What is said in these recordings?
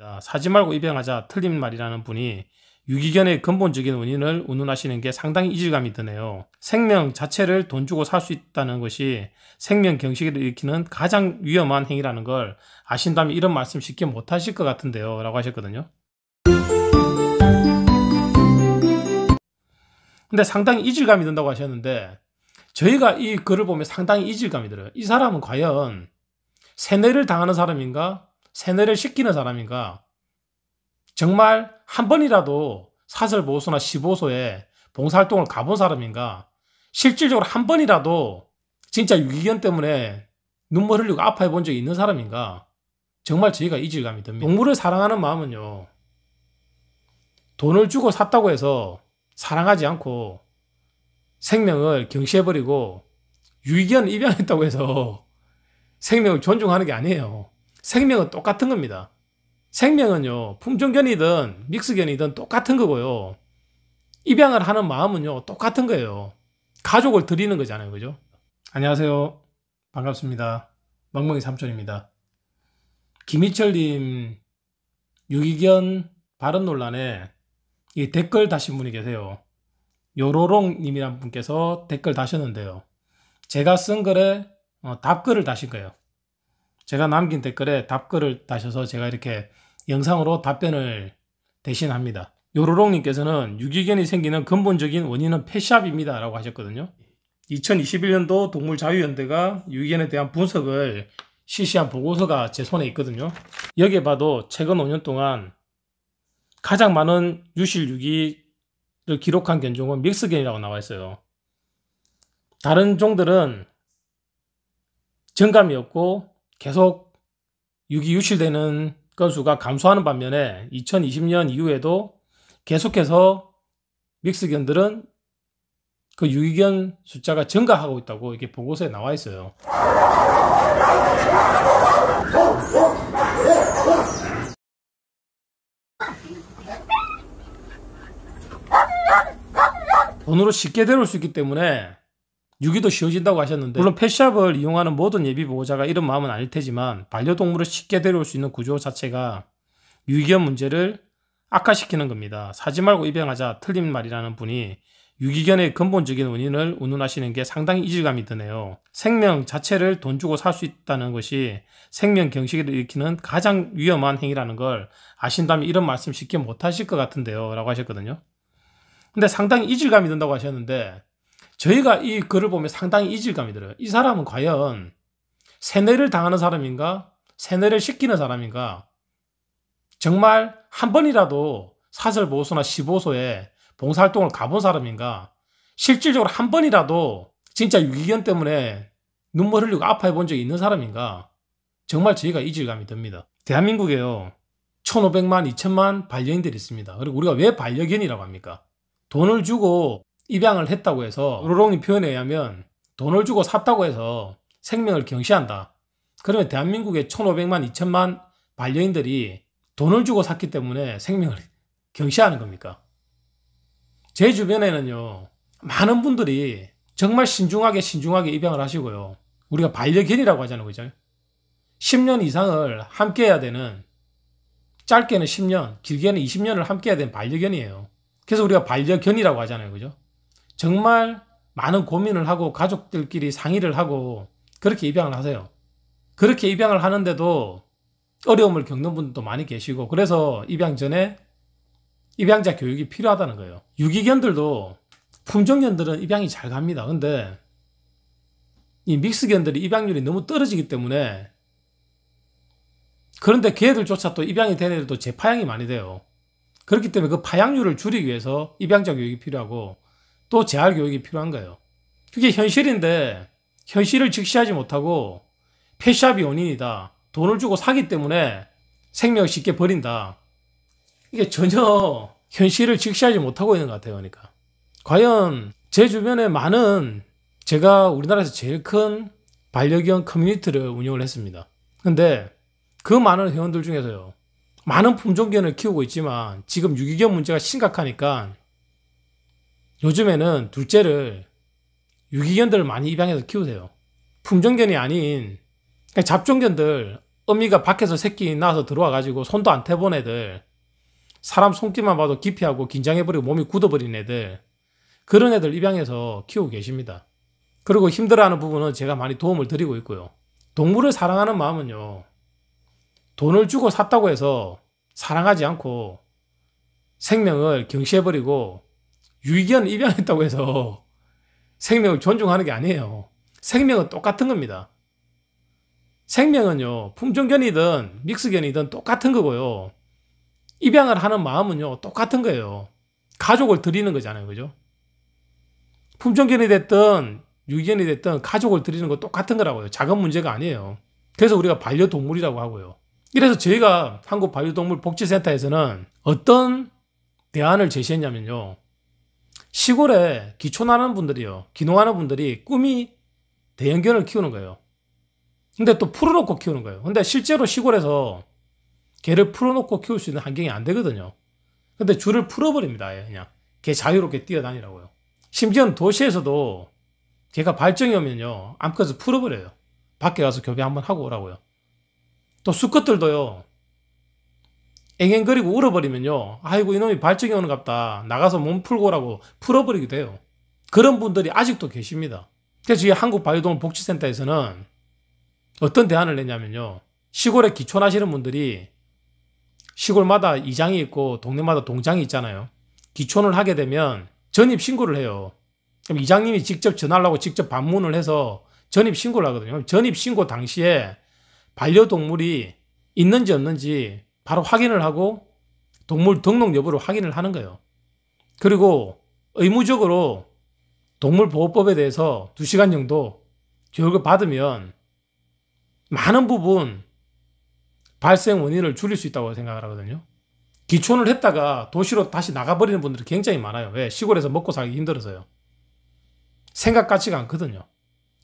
아, 사지 말고 입양하자 틀린 말이라는 분이 유기견의 근본적인 원인을 운운하시는 게 상당히 이질감이 드네요. 생명 자체를 돈 주고 살 수 있다는 것이 생명 경식을 일으키는 가장 위험한 행위라는 걸 아신다면 이런 말씀 쉽게 못 하실 것 같은데요. 라고 하셨거든요. 근데 상당히 이질감이 든다고 하셨는데 저희가 이 글을 보면 상당히 이질감이 들어요. 이 사람은 과연 세뇌를 당하는 사람인가? 세뇌를 시키는 사람인가? 정말 한 번이라도 사설보호소나 시보소에 봉사활동을 가본 사람인가? 실질적으로 한 번이라도 진짜 유기견 때문에 눈물 흘리고 아파해 본 적이 있는 사람인가? 정말 저희가 이질감이 듭니다. 동물을 사랑하는 마음은요, 돈을 주고 샀다고 해서 사랑하지 않고 생명을 경시해버리고 유기견 입양했다고 해서 생명을 존중하는 게 아니에요. 생명은 똑같은 겁니다. 생명은요, 품종견이든 믹스견이든 똑같은 거고요. 입양을 하는 마음은요, 똑같은 거예요. 가족을 드리는 거잖아요. 그죠? 안녕하세요. 반갑습니다. 멍멍이 삼촌입니다. 김희철님 유기견 발언 논란에 이 댓글 다신 분이 계세요. 요로롱님이란 분께서 댓글 다셨는데요. 제가 쓴 글에 어, 답글을 다신 거예요. 제가 남긴 댓글에 답글을 다셔서 제가 이렇게 영상으로 답변을 대신합니다. 요로롱님께서는 유기견이 생기는 근본적인 원인은 패샵입니다 라고 하셨거든요. 2021년도 동물자유연대가 유기견에 대한 분석을 실시한 보고서가 제 손에 있거든요. 여기에 봐도 최근 5년 동안 가장 많은 유실 유기를 기록한 견종은 믹스견이라고 나와 있어요. 다른 종들은 정감이 없고 계속 유기 유출되는 건수가 감소하는 반면에 2020년 이후에도 계속해서 믹스견들은 그 유기견 숫자가 증가하고 있다고 이렇게 보고서에 나와 있어요. 돈으로 쉽게 데려올 수 있기 때문에 유기도 쉬워진다고 하셨는데 물론 펫샵을 이용하는 모든 예비 보호자가 이런 마음은 아닐 테지만 반려동물을 쉽게 데려올 수 있는 구조 자체가 유기견 문제를 악화시키는 겁니다. 사지 말고 입양하자 틀린 말이라는 분이 유기견의 근본적인 원인을 운운하시는 게 상당히 이질감이 드네요. 생명 자체를 돈 주고 살 수 있다는 것이 생명 경식을 일으키는 가장 위험한 행위라는 걸 아신다면 이런 말씀 쉽게 못 하실 것 같은데요. 라고 하셨거든요. 근데 상당히 이질감이 든다고 하셨는데 저희가 이 글을 보면 상당히 이질감이 들어요. 이 사람은 과연 세뇌를 당하는 사람인가? 세뇌를 시키는 사람인가? 정말 한 번이라도 사설보호소나 시보소에 봉사활동을 가본 사람인가? 실질적으로 한 번이라도 진짜 유기견 때문에 눈물 흘리고 아파해 본 적이 있는 사람인가? 정말 저희가 이질감이 듭니다. 대한민국에요. 1500만, 2000만 반려인들이 있습니다. 그리고 우리가 왜 반려견이라고 합니까? 돈을 주고 입양을 했다고 해서 로롱이 표현에 의하면 돈을 주고 샀다고 해서 생명을 경시한다. 그러면 대한민국의 1,500만, 2천만 반려인들이 돈을 주고 샀기 때문에 생명을 경시하는 겁니까? 제 주변에는요, 많은 분들이 정말 신중하게 신중하게 입양을 하시고요. 우리가 반려견이라고 하잖아요. 그죠? 10년 이상을 함께 해야 되는, 짧게는 10년, 길게는 20년을 함께 해야 되는 반려견이에요. 그래서 우리가 반려견이라고 하잖아요. 그죠? 정말 많은 고민을 하고 가족들끼리 상의를 하고 그렇게 입양을 하세요. 그렇게 입양을 하는데도 어려움을 겪는 분도 많이 계시고 그래서 입양 전에 입양자 교육이 필요하다는 거예요. 유기견들도 품종견들은 입양이 잘 갑니다. 근데 이 믹스견들이 입양률이 너무 떨어지기 때문에 그런데 걔들조차 또 입양이 된 애들도 재파양이 많이 돼요. 그렇기 때문에 그 파양률을 줄이기 위해서 입양자 교육이 필요하고 또 재활 교육이 필요한 거예요. 그게 현실인데 현실을 직시하지 못하고 패샵이 원인이다. 돈을 주고 사기 때문에 생명을 쉽게 버린다. 이게 전혀 현실을 직시하지 못하고 있는 것 같아요. 그러니까. 과연 제 주변에 많은 제가 우리나라에서 제일 큰 반려견 커뮤니티를 운영을 했습니다. 근데 그 많은 회원들 중에서요. 많은 품종견을 키우고 있지만 지금 유기견 문제가 심각하니까 요즘에는 둘째를 유기견들을 많이 입양해서 키우세요. 품종견이 아닌 잡종견들 어미가 밖에서 새끼 낳아서 들어와가지고 손도 안 태본 애들 사람 손길만 봐도 기피하고 긴장해버리고 몸이 굳어버린 애들 그런 애들 입양해서 키우고 계십니다. 그리고 힘들어하는 부분은 제가 많이 도움을 드리고 있고요. 동물을 사랑하는 마음은요. 돈을 주고 샀다고 해서 사랑하지 않고 생명을 경시해버리고 유기견 입양했다고 해서 생명을 존중하는 게 아니에요. 생명은 똑같은 겁니다. 생명은요, 품종견이든 믹스견이든 똑같은 거고요. 입양을 하는 마음은요, 똑같은 거예요. 가족을 드리는 거잖아요. 그죠? 품종견이 됐든 유기견이 됐든 가족을 드리는 거 똑같은 거라고요. 작은 문제가 아니에요. 그래서 우리가 반려동물이라고 하고요. 이래서 저희가 한국 반려동물 복지센터에서는 어떤 대안을 제시했냐면요. 시골에 기촌하는 분들이요. 기농하는 분들이 꿈이 대형견을 키우는 거예요. 근데 또 풀어놓고 키우는 거예요. 근데 실제로 시골에서 개를 풀어놓고 키울 수 있는 환경이 안 되거든요. 근데 줄을 풀어버립니다. 예, 그냥. 개 자유롭게 뛰어다니라고요. 심지어는 도시에서도 개가 발정이 오면요. 암컷을 풀어버려요. 밖에 가서 교배 한번 하고 오라고요. 또 수컷들도요. 앵앵거리고 울어버리면요. 아이고 이놈이 발정이 오는갑다. 나가서 몸 풀고라고 풀어버리게 돼요. 그런 분들이 아직도 계십니다. 그래서 이 한국바이오동 복지센터에서는 어떤 대안을 내냐면요 시골에 기촌하시는 분들이 시골마다 이장이 있고 동네마다 동장이 있잖아요. 기촌을 하게 되면 전입 신고를 해요. 그럼 이장님이 직접 전화하려고 직접 방문을 해서 전입 신고를 하거든요. 전입 신고 당시에 반려동물이 있는지 없는지 바로 확인을 하고 동물 등록 여부를 확인을 하는 거예요. 그리고 의무적으로 동물보호법에 대해서 2시간 정도 교육을 받으면 많은 부분 발생 원인을 줄일 수 있다고 생각을 하거든요. 기촌을 했다가 도시로 다시 나가버리는 분들이 굉장히 많아요. 왜? 시골에서 먹고 살기 힘들어서요. 생각 같지가 않거든요.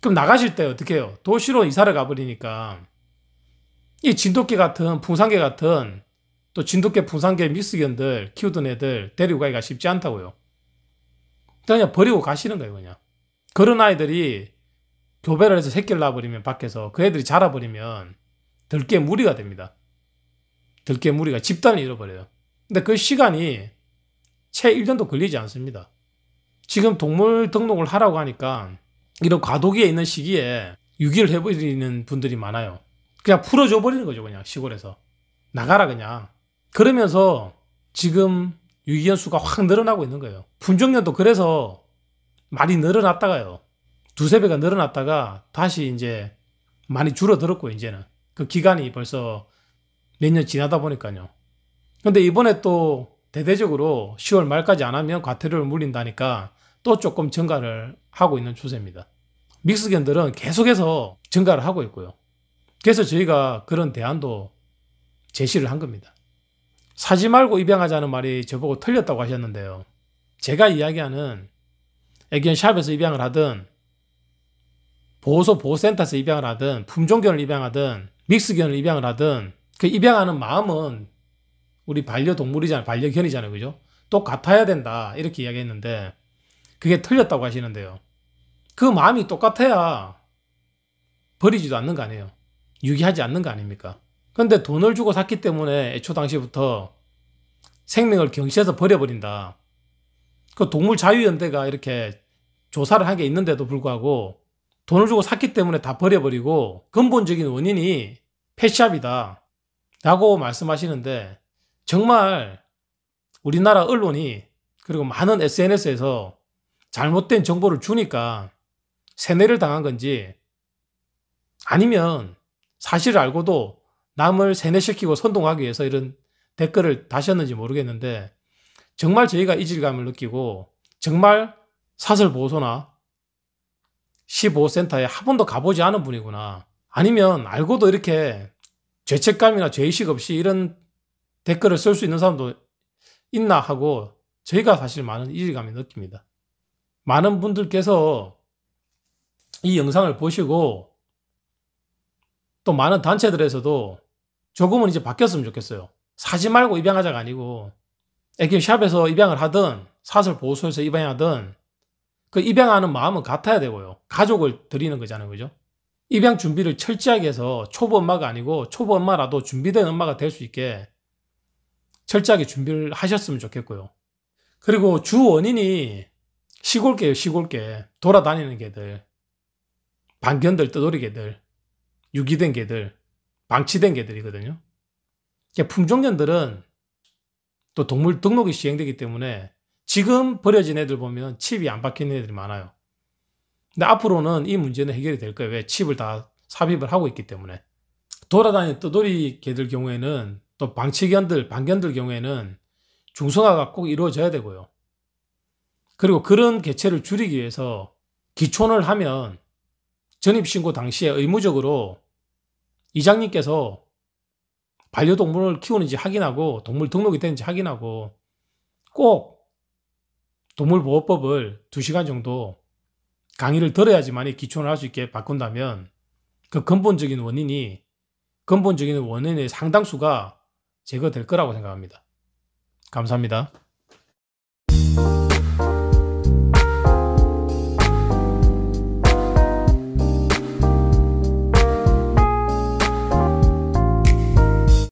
그럼 나가실 때 어떻게 해요? 도시로 이사를 가버리니까 이 진돗개 같은 풍산개 같은 또 진돗개 풍산개 미스견들 키우던 애들 데리고 가기가 쉽지 않다고요. 그냥 버리고 가시는 거예요, 그냥. 그런 아이들이 교배를 해서 새끼를 낳아버리면 밖에서 그 애들이 자라버리면 들깨 무리가 됩니다. 들깨 무리가 집단을 잃어버려요. 근데 그 시간이 채 1년도 걸리지 않습니다. 지금 동물 등록을 하라고 하니까 이런 과도기에 있는 시기에 유기를 해버리는 분들이 많아요. 그냥 풀어줘 버리는 거죠. 그냥 시골에서. 나가라 그냥. 그러면서 지금 유기견 수가 확 늘어나고 있는 거예요. 품종년도 그래서 많이 늘어났다가요. 두세 배가 늘어났다가 다시 이제 많이 줄어들었고 이제는 그 기간이 벌써 몇 년 지나다 보니까요. 근데 이번에 또 대대적으로 10월 말까지 안 하면 과태료를 물린다니까 또 조금 증가를 하고 있는 추세입니다. 믹스견들은 계속해서 증가를 하고 있고요. 그래서 저희가 그런 대안도 제시를 한 겁니다. 사지 말고 입양하자는 말이 저보고 틀렸다고 하셨는데요. 제가 이야기하는 애견샵에서 입양을 하든 보호소 보호센터에서 입양을 하든 품종견을 입양하든 믹스견을 입양을 하든 그 입양하는 마음은 우리 반려동물이잖아요. 반려견이잖아요. 그죠? 똑같아야 된다. 이렇게 이야기했는데 그게 틀렸다고 하시는데요. 그 마음이 똑같아야 버리지도 않는 거 아니에요. 유기하지 않는 거 아닙니까? 근데 돈을 주고 샀기 때문에 애초 당시부터 생명을 경시해서 버려버린다. 그 동물자유연대가 이렇게 조사를 한 게 있는데도 불구하고 돈을 주고 샀기 때문에 다 버려버리고 근본적인 원인이 펫샵이다. 라고 말씀하시는데 정말 우리나라 언론이 그리고 많은 SNS에서 잘못된 정보를 주니까 세뇌를 당한 건지 아니면 사실을 알고도 남을 세뇌시키고 선동하기 위해서 이런 댓글을 다셨는지 모르겠는데 정말 저희가 이질감을 느끼고 정말 사설보호소나 15센터에 한 번도 가보지 않은 분이구나. 아니면 알고도 이렇게 죄책감이나 죄의식 없이 이런 댓글을 쓸 수 있는 사람도 있나 하고 저희가 사실 많은 이질감이 느낍니다. 많은 분들께서 이 영상을 보시고 또 많은 단체들에서도 조금은 이제 바뀌었으면 좋겠어요. 사지 말고 입양하자가 아니고 애기 샵에서 입양을 하든 사설 보호소에서 입양하든 그 입양하는 마음은 같아야 되고요. 가족을 드리는 거잖아요. 그죠? 입양 준비를 철저하게 해서 초보 엄마가 아니고 초보 엄마라도 준비된 엄마가 될 수 있게 철저하게 준비를 하셨으면 좋겠고요. 그리고 주 원인이 시골개요, 시골개. 돌아다니는 개들. 반견들, 떠돌이 개들. 유기된 개들, 방치된 개들이거든요. 그러니까 품종견들은 또 동물 등록이 시행되기 때문에 지금 버려진 애들 보면 칩이 안 박힌 애들이 많아요. 근데 앞으로는 이 문제는 해결이 될 거예요. 왜? 칩을 다 삽입을 하고 있기 때문에. 돌아다니는 떠돌이 개들 경우에는 또 방치견들, 방견들 경우에는 중성화가 꼭 이루어져야 되고요. 그리고 그런 개체를 줄이기 위해서 기촌을 하면 전입신고 당시에 의무적으로 이장님께서 반려동물을 키우는지 확인하고 동물 등록이 되는지 확인하고 꼭 동물보호법을 2시간 정도 강의를 들어야지만이 기초를 할 수 있게 바꾼다면 그 근본적인 원인이 근본적인 원인의 상당수가 제거될 거라고 생각합니다. 감사합니다.